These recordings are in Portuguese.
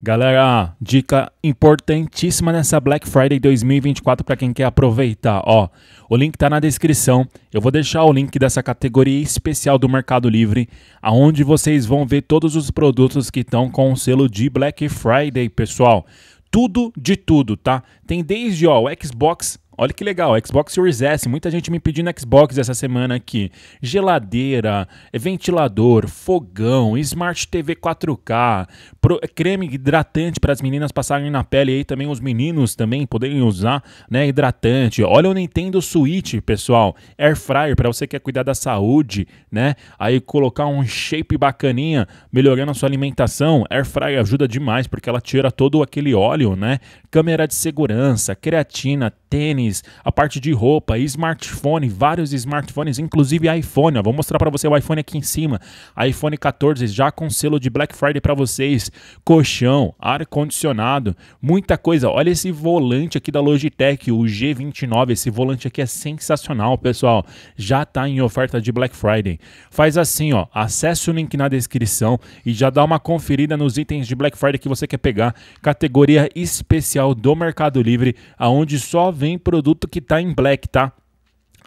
Galera, dica importantíssima nessa Black Friday 2024 para quem quer aproveitar, ó. O link está na descrição. Eu vou deixar o link dessa categoria especial do Mercado Livre, aonde vocês vão ver todos os produtos que estão com o selo de Black Friday, pessoal. Tudo de tudo, tá? Tem desde, ó, o Xbox Olha que legal, Xbox Series S, muita gente me pedindo Xbox essa semana aqui. Geladeira, ventilador, fogão, Smart TV 4K, Pro, é creme hidratante para as meninas passarem na pele aí também, os meninos também poderem usar, né? Hidratante. Olha o Nintendo Switch, pessoal. Air Fryer, para você que quer cuidar da saúde, né? Aí colocar um shape bacaninha, melhorando a sua alimentação. Air Fryer ajuda demais, porque ela tira todo aquele óleo, né? Câmera de segurança, creatina, tênis, a parte de roupa, smartphone, vários smartphones, inclusive iPhone. Ó, vou mostrar para você o iPhone aqui em cima. iPhone 14 já com selo de Black Friday para vocês colchão, ar-condicionado, muita coisa. Olha esse volante aqui da Logitech, o G29. Esse volante aqui é sensacional, pessoal. Já está em oferta de Black Friday. Faz assim, ó, acessa o link na descrição e já dá uma conferida nos itens de Black Friday que você quer pegar. Categoria especial do Mercado Livre, aonde só vem produto que está em Black, tá?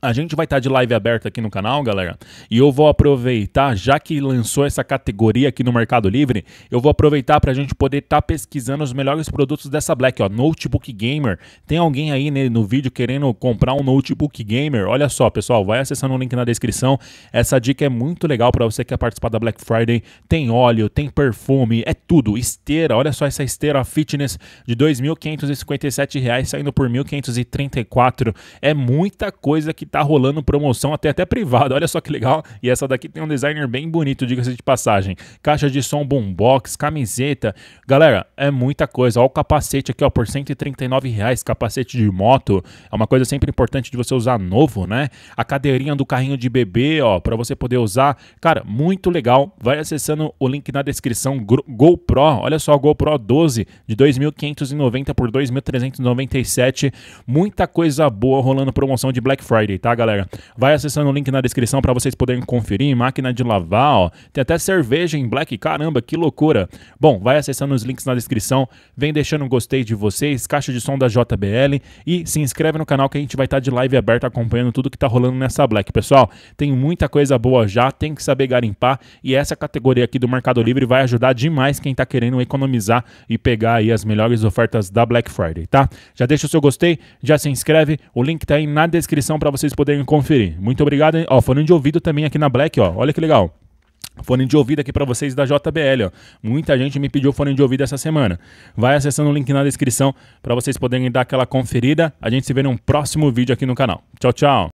A gente vai estar tá de live aberta aqui no canal, galera, e eu vou aproveitar, já que lançou essa categoria aqui no Mercado Livre, eu vou aproveitar para a gente poder estar tá pesquisando os melhores produtos dessa Black, ó, Notebook Gamer. Tem alguém aí né, no vídeo querendo comprar um Notebook Gamer? Olha só, pessoal, vai acessando o link na descrição. Essa dica é muito legal para você que quer participar da Black Friday. Tem óleo, tem perfume, é tudo. Esteira, olha só essa esteira fitness de R$ 2.557 saindo por R$ 1.534. É muita coisa que tá rolando promoção até até privada. Olha só que legal. E essa daqui tem um designer bem bonito, diga-se de passagem. Caixa de som, boombox, camiseta. Galera, é muita coisa. Olha o capacete aqui, ó, por 139 reais. Capacete de moto. É uma coisa sempre importante de você usar novo, né? A cadeirinha do carrinho de bebê, ó, para você poder usar. Cara, muito legal. Vai acessando o link na descrição. GoPro, olha só, GoPro 12 de 2.590 por 2.397. Muita coisa boa rolando promoção de Black Friday tá, galera? Vai acessando o link na descrição para vocês poderem conferir. Máquina de lavar, ó. Tem até cerveja em black. Caramba, que loucura. Bom, vai acessando os links na descrição. Vem deixando um gostei de vocês. Caixa de som da JBL. E se inscreve no canal que a gente vai estar tá de live aberta acompanhando tudo que tá rolando nessa black. Pessoal, tem muita coisa boa já. Tem que saber garimpar. E essa categoria aqui do Mercado Livre vai ajudar demais quem tá querendo economizar e pegar aí as melhores ofertas da Black Friday, tá? Já deixa o seu gostei, já se inscreve. O link tá aí na descrição para vocês vocês poderem conferir. Muito obrigado. Ó, fone de ouvido também aqui na Black, ó. Olha que legal. Fone de ouvido aqui para vocês da JBL, ó. Muita gente me pediu fone de ouvido essa semana. Vai acessando o link na descrição para vocês poderem dar aquela conferida. A gente se vê num próximo vídeo aqui no canal. Tchau, tchau.